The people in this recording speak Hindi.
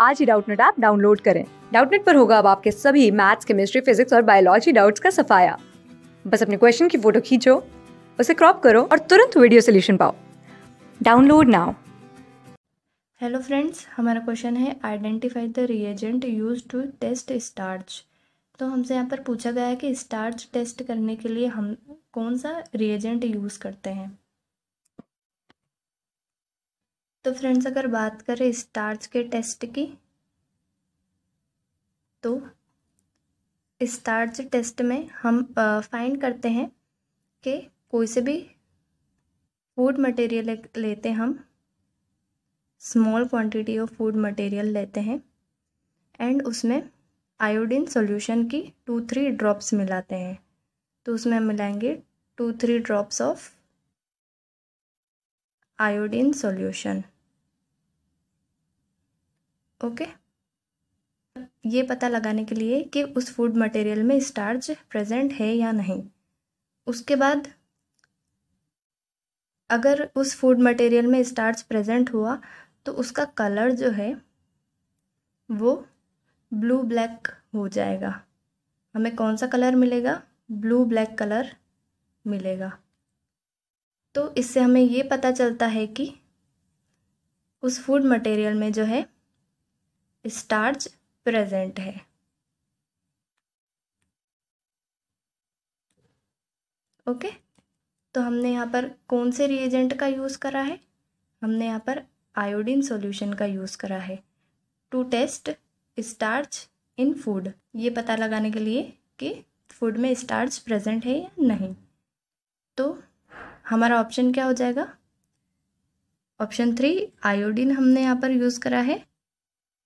आज ही डाउटनेट ऐप डाउनलोड करें डाउटनेट पर होगा अब आपके सभी मैथ्स केमिस्ट्री फिजिक्स और बायोलॉजी डाउट्स का सफाया बस अपने क्वेश्चन की फोटो खींचो उसे क्रॉप करो और तुरंत वीडियो सोल्यूशन पाओ डाउनलोड नाउ हेलो फ्रेंड्स हमारा क्वेश्चन है identify the reagent use to test starch तो हमसे यहाँ पर पूछा गया है कि स्टार्च टेस्ट करने के लिए हम कौन सा रिएजेंट यूज़ करते हैं तो फ्रेंड्स अगर बात करें स्टार्च के टेस्ट की तो स्टार्च टेस्ट में हम फाइंड करते हैं कि कोई से भी फूड मटेरियल लेते हम small quantity of food material लेते हैं एंड उसमें आयोडीन सॉल्यूशन की टू थ्री ड्रॉप्स मिलाते हैं तो उसमें हम मिलाएंगे two three drops of iodine solution okay ये पता लगाने के लिए कि उस फूड मटेरियल में स्टार्च प्रेजेंट है या नहीं उसके बाद अगर उस फूड मटेरियल में स्टार्च प्रेजेंट हुआ तो उसका कलर जो है वो ब्लू ब्लैक हो जाएगा हमें कौन सा कलर मिलेगा ब्लू ब्लैक कलर मिलेगा तो इससे हमें ये पता चलता है कि उस फूड मटेरियल में जो है स्टार्च प्रेजेंट है ओके okay? तो हमने यहाँ पर कौन से रिएजेंट का यूज़ करा है हमने यहाँ पर आयोडीन सॉल्यूशन का यूज़ करा है to test starch in food ये पता लगाने के लिए कि फूड में स्टार्च प्रेजेंट है या नहीं तो हमारा ऑप्शन क्या हो जाएगा ऑप्शन थ्री आयोडीन हमने यहाँ पर यूज़ करा है